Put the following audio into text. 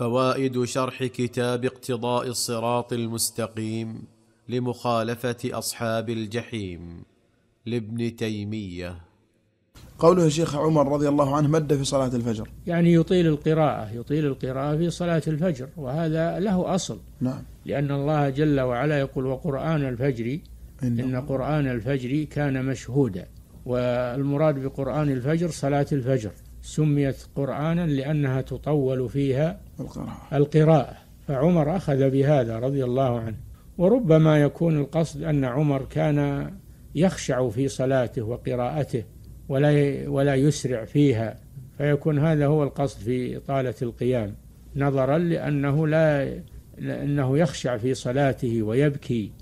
فوائد شرح كتاب اقتضاء الصراط المستقيم لمخالفه اصحاب الجحيم لابن تيميه قوله شيخ عمر رضي الله عنه مد في صلاه الفجر يعني يطيل القراءه يطيل القراءه في صلاه الفجر وهذا له اصل نعم لان الله جل وعلا يقول وقران الفجر إن, ان قران الفجر كان مشهودا والمراد بقران الفجر صلاه الفجر سميت قرآنا لأنها تطول فيها القراءة, القراءة فعمر أخذ بهذا رضي الله عنه وربما يكون القصد أن عمر كان يخشع في صلاته وقراءته ولا ولا يسرع فيها فيكون هذا هو القصد في طالة القيام نظرا لأنه لا لأنه يخشع في صلاته ويبكي